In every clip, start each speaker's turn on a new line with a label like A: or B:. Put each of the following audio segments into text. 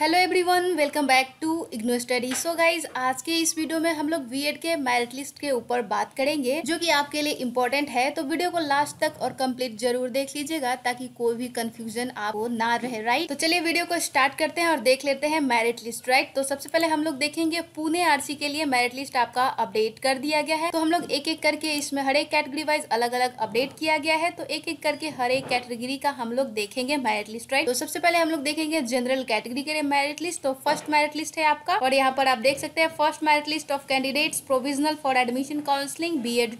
A: Hello everyone welcome back to IGNOU study so guys आज के इस वीडियो में हम लोग बी के मेरिट लिस्ट के ऊपर बात करेंगे जो कि आपके लिए इम्पोर्टेंट है तो वीडियो को लास्ट तक और कंप्लीट जरूर देख लीजिएगा ताकि कोई भी कंफ्यूजन आपको ना रहे राइट तो चलिए वीडियो को स्टार्ट करते हैं और देख लेते हैं मेरिट लिस्ट राइट तो सबसे पहले हम लोग देखेंगे पुणे आरसी के लिए मेरिट लिस्ट आपका अपडेट कर दिया गया है तो हम लोग एक एक करके इसमें हर एक कैटेगरी वाइज अलग अलग अपडेट किया गया है तो एक एक करके हर एक कैटेगरी का हम लोग देखेंगे मेरिट लिस्ट राइट तो सबसे पहले हम लोग देखेंगे जनरल कैटेगरी के है मेरिट लिस्ट तो फर्स्ट मेरिट लिस्ट है आपका और यहाँ पर आप देख सकते हैं first merit list of candidates provisional for admission counselling B Ed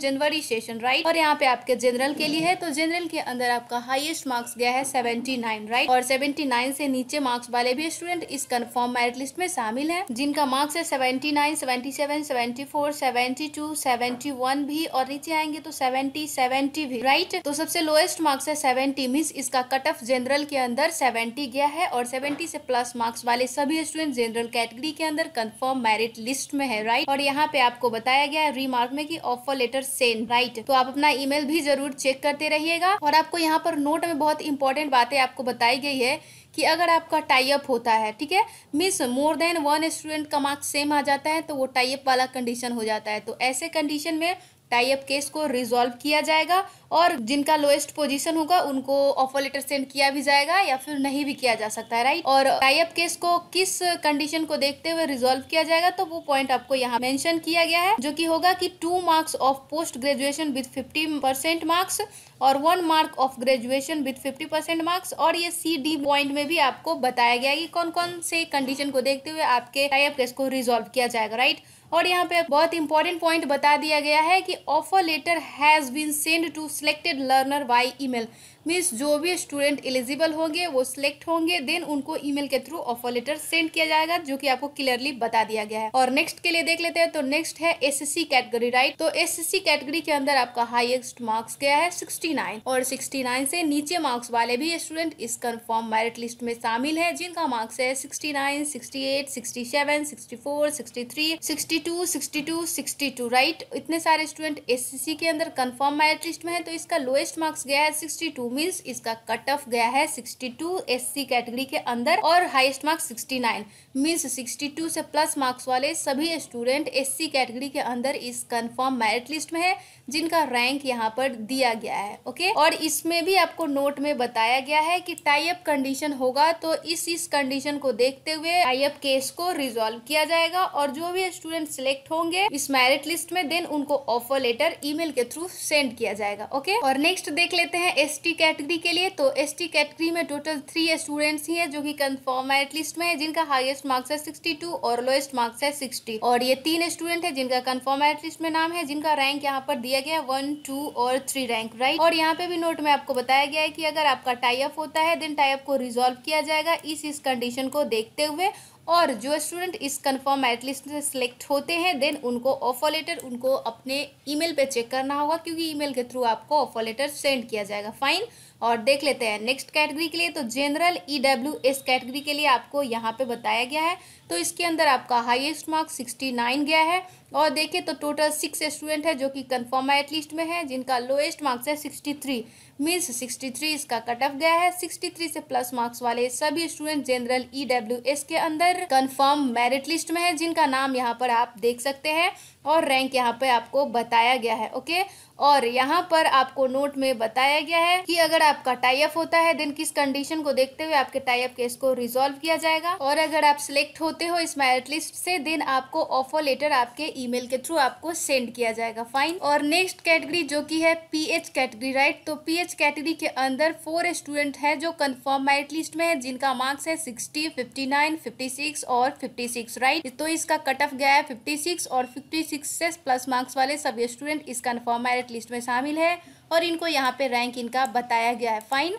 A: January session right और यहाँ पे आपके जनरल के लिए है तो जनरल के अंदर आपका हाइएस्ट मार्क्स गया है सेवेंटी राइट और सेवेंटी से नीचे मार्क्स वाले भी स्टूडेंट इस कन्फर्म मेरिट लिस्ट में शामिल है जिनका मार्क्स है seventy nine seventy seven seventy four seventy two seventy one भी और नीचे आएंगे तो सेवेंटी सेवेंटी भी राइट तो सबसे लोएस्ट मार्क्स है सेवेंटी मिस इसका कट ऑफ जनरल के अंदर सेवेंटी गया है और सेवेंटी से प्लस मार्क्स वाले सभी स्टूडेंट जनरल कैटेगरी के अंदर कंफर्म मेरिट लिस्ट में है राइट और यहाँ पे आपको बताया गया है रिमार्क में कि ऑफर लेटर सेंड राइट तो आप अपना ईमेल भी जरूर चेक करते रहिएगा और आपको यहाँ पर नोट में बहुत इंपॉर्टेंट बातें आपको बताई गई है कि अगर आपका टाइप होता है ठीक है means more than one student का मार्क्स सेम आ जाता है तो वो टाइप वाला कंडीशन हो जाता है तो ऐसे कंडीशन में टाई अप केस को रिजॉल्व किया जाएगा और जिनका लोएस्ट पोजीशन होगा उनको ऑफर लेटर सेंड किया भी जाएगा या फिर नहीं भी किया जा सकता है राइट और टाई अप केस को किस कंडीशन को देखते हुए रिजॉल्व किया जाएगा तो वो पॉइंट आपको यहाँ मेंशन किया गया है जो कि होगा कि two marks of post graduation with fifty percent marks और one mark of graduation with fifty percent marks और ये सी डी पॉइंट में भी आपको बताया गया कि कौन कौन से कंडीशन को देखते हुए आपके टाइप केस को रिजॉल्व किया जाएगा राइट और यहाँ पे बहुत इंपॉर्टेंट पॉइंट बता दिया गया है कि offer letter has been send to selected learner by email means जो भी स्टूडेंट एलिजिबल होंगे वो सिलेक्ट होंगे देन उनको ईमेल के थ्रू ऑफर लेटर सेंड किया जाएगा जो कि आपको क्लियरली बता दिया गया है और नेक्स्ट के लिए देख लेते हैं तो नेक्स्ट है एसएससी कैटेगरी राइट तो एसएससी कैटेगरी के अंदर आपका हाईएस्ट मार्क्स गया है 69 और 69 से नीचे मार्क्स वाले भी स्टूडेंट इस कन्फर्म मेरिट लिस्ट में शामिल है जिनका मार्क्स है sixty nine sixty eight sixty seven sixty four sixty three sixty two sixty two sixty two right इतने सारे स्टूडेंट एससीसी के अंदर कंफर्म मैरिट लिस्ट में है तो इसका लोएस्ट मार्क्स गया है सिक्सटी टू मीन्स इसका कट ऑफ गया है सिक्सटी टू एससी कैटेगरी के अंदर और highest marks sixty nine means sixty two से प्लस मार्क्स वाले सभी स्टूडेंट एससी कैटेगरी के अंदर इस कंफर्म मैरिट लिस्ट में है जिनका रैंक यहाँ पर दिया गया है ओके okay? और इसमें भी आपको नोट में बताया गया है कि टाइप कंडीशन होगा तो इस इस कंडीशन को देखते हुए टाइप केस को रिजॉल्व किया जाएगा और जो भी स्टूडेंट सिलेक्ट होंगे इस मेरिट लिस्ट में देन उनको ऑफर लेटर ईमेल के थ्रू सेंड किया जाएगा ओके और नेक्स्ट देख लेते हैं एस कैटेगरी के लिए तो एस कैटेगरी में टोटल थ्री स्टूडेंट्स ही है जो की कन्फर्म मेरिट लिस्ट में है जिनका हाइएस्ट मार्क्स है सिक्सटी और लोएस्ट मार्क्स है सिक्सटी और ये तीन स्टूडेंट है जिनका कन्फर्म मेरिट लिस्ट में नाम है जिनका रैंक यहाँ पर दिया गया वन टू और थ्री रैंक राइट और यहाँ पे भी नोट में आपको बताया गया है कि अगर आपका टाइप होता है देन टाइप को रिजोल्व किया जाएगा इस इस कंडीशन को देखते हुए और जो स्टूडेंट इस कन्फर्म मेरिट लिस्ट से सिलेक्ट होते हैं देन उनको ऑफर लेटर उनको अपने ईमेल पे चेक करना होगा क्योंकि ईमेल के थ्रू आपको ऑफर लेटर सेंड किया जाएगा फाइन और देख लेते हैं नेक्स्ट कैटेगरी के लिए तो जनरल डब्ल्यू एस कैटेगरी के लिए आपको यहाँ पे बताया गया है तो इसके अंदर आपका हाईएस्ट मार्क्स 69 गया है और देखिए तो टोटल सिक्स स्टूडेंट है जो कि कन्फर्म एट लिस्ट में है जिनका लोएस्ट मार्क्स है 63 थ्री मीन्स सिक्सटी इसका कट ऑफ गया है 63 से प्लस मार्क्स वाले सभी student general E W S के अंदर कन्फर्म मेरिट लिस्ट में है जिनका नाम यहाँ पर आप देख सकते हैं और रैंक यहाँ पे आपको बताया गया है ओके और यहाँ पर आपको नोट में बताया गया है कि अगर आपका टाइप होता है देन किस कंडीशन को देखते हुए आपके टाइप केस को रिजोल्व किया जाएगा और अगर आप सिलेक्ट होते हो इस मैरिट लिस्ट से देन आपको ऑफर लेटर आपके ईमेल के थ्रू आपको सेंड किया जाएगा फाइन और नेक्स्ट कैटेगरी जो की है पी कैटेगरी राइट तो पी कैटेगरी के अंदर फोर स्टूडेंट है जो कन्फर्म मैरिट लिस्ट में है जिनका मार्क्स है sixty fifty nine fifty six और फिफ्टी सिक्स राइट तो इसका कट ऑफ गया है फिफ्टी सिक्स और फिफ्टी सिक्स प्लस मार्क्स वाले सभी स्टूडेंट इस कन्फर्म मेरिट लिस्ट में शामिल है और इनको यहाँ पे रैंक इनका बताया गया है फाइन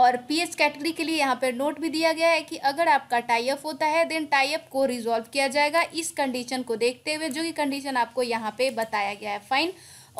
A: और पीएच कैटेगरी के लिए यहाँ पर नोट भी दिया गया है कि अगर आपका टाइप होता है देन टाइप को रिजॉल्व किया जाएगा इस कंडीशन को देखते हुए जो कि कंडीशन आपको यहाँ पे बताया गया है फाइन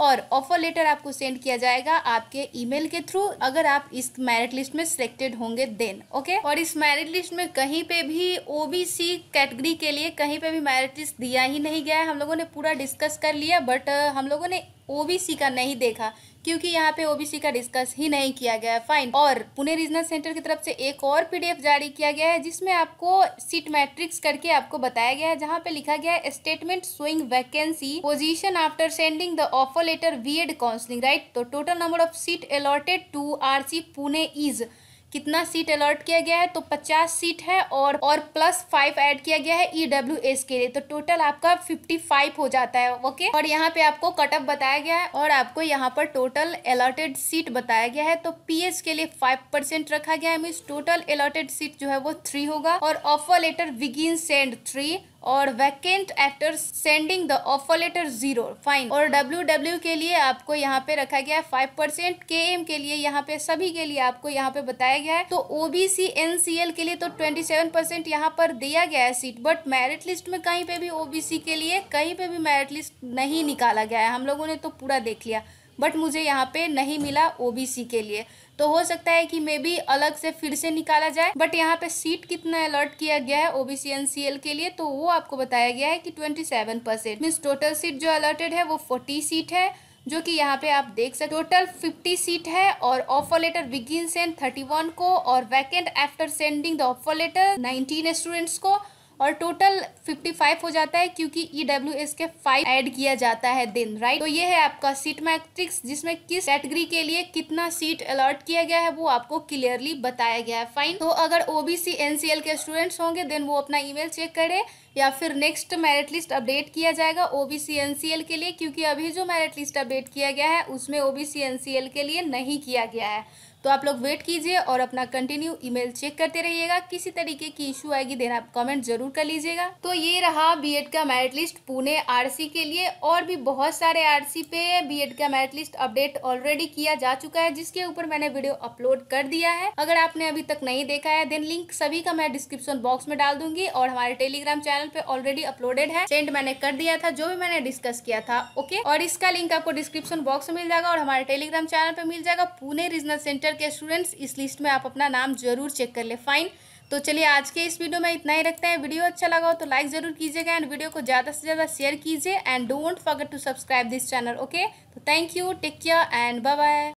A: और ऑफर लेटर आपको सेंड किया जाएगा आपके ईमेल के थ्रू अगर आप इस मैरिट लिस्ट में सिलेक्टेड होंगे देन ओके और इस मैरिट लिस्ट में कहीं पे भी ओबीसी कैटेगरी के लिए कहीं पे भी मैरिट लिस्ट दिया ही नहीं गया है हम लोगों ने पूरा डिस्कस कर लिया बट हम लोगों ने ओबीसी का नहीं देखा क्योंकि यहाँ पे ओबीसी का डिस्कस ही नहीं किया गया है फाइन और पुणे रीजनल सेंटर की तरफ से एक और पीडीएफ जारी किया गया है जिसमें आपको सीट मैट्रिक्स करके आपको बताया गया है जहाँ पे लिखा गया है statement swing vacancy position after sending the offer letter BEd counselling right तो total number of seat allotted to R Pune is कितना सीट अलॉट किया गया है तो 50 सीट है और और प्लस फाइव ऐड किया गया है ईडब्ल्यू e के लिए तो टोटल आपका 55 हो जाता है ओके और यहाँ पे आपको कटअप बताया गया है और आपको यहाँ पर टोटल अलॉटेड सीट बताया गया है तो पीएच के लिए फाइव परसेंट रखा गया है मीन्स टोटल अलॉटेड सीट जो है वो थ्री होगा और ऑफर लेटर विगिन सेंड थ्री और vacant after sending the offer letter zero fine और डब्ल्यू डब्ल्यू के लिए आपको यहाँ पे रखा गया है फाइव परसेंट के एम के लिए यहाँ पे सभी के लिए आपको यहाँ पे बताया गया है तो ओबीसी एनसीएल के लिए तो ट्वेंटी सेवन परसेंट यहाँ पर दिया गया है सीट बट मेरिट लिस्ट में कहीं पे भी ओबीसी के लिए कहीं पे भी मेरिट लिस्ट नहीं निकाला गया है हम लोगों ने तो पूरा देख लिया बट मुझे यहाँ पे नहीं मिला सी के लिए तो हो सकता है कि मे बी अलग से फिर से निकाला जाए बट यहाँ पे सीट कितना अलर्ट किया गया है ओबीसी एनसीएल के लिए तो वो आपको बताया गया है कि twenty seven percent means total seat जो अलॉटेड है वो फोर्टी सीट है जो कि यहाँ पे आप देख सकते टोटल 50 सीट है और ऑफर लेटर बिगिन सेंड 31 को और vacant after sending the offer letter 19 students को और टोटल 55 हो जाता है क्योंकि ई डब्ल्यू एस के फाइव ऐड किया जाता है दिन राइट तो ये है आपका सीट मैट्रिक्स जिसमें किस कैटेगरी के लिए कितना सीट अलॉट किया गया है वो आपको क्लियरली बताया गया है फाइन तो अगर ओबीसी एनसीएल के स्टूडेंट्स होंगे देन वो अपना ईमेल चेक करें या फिर नेक्स्ट मेरिट लिस्ट अपडेट किया जाएगा ओबीसी एनसीएल के लिए क्योंकि अभी जो मेरिट लिस्ट अपडेट किया गया है उसमें ओबीसी एनसीएल के लिए नहीं किया गया है तो आप लोग वेट कीजिए और अपना कंटिन्यू ईमेल चेक करते रहिएगा किसी तरीके की इशू आएगी देन आप कमेंट जरूर कर लीजिएगा तो ये रहा बीएड का मेरिट लिस्ट पुणे आरसी के लिए और भी बहुत सारे आरसी पे बीएड का मेरिट लिस्ट अपडेट ऑलरेडी किया जा चुका है जिसके ऊपर मैंने वीडियो अपलोड कर दिया है अगर आपने अभी तक नहीं देखा है देन लिंक सभी का मैं डिस्क्रिप्शन बॉक्स में डाल दूंगी और हमारे टेलीग्राम चैनल पे ऑलरेडी अपलोडेड है सेंड मैंने कर दिया था जो भी मैंने डिस्कस किया था ओके और इसका लिंक आपको डिस्क्रिप्शन बॉक्स में मिल जाएगा और हमारे टेलीग्राम चैनल पे मिल जाएगा पुणे रीजनल सेंटर ईयर के स्टूडेंट्स इस लिस्ट में आप अपना नाम जरूर चेक कर ले फाइन तो चलिए आज के इस वीडियो में इतना ही रखते हैं वीडियो अच्छा लगा हो तो लाइक जरूर कीजिएगा एंड वीडियो को ज़्यादा से ज़्यादा शेयर कीजिए and don't forget to subscribe this channel okay तो thank you take care and bye bye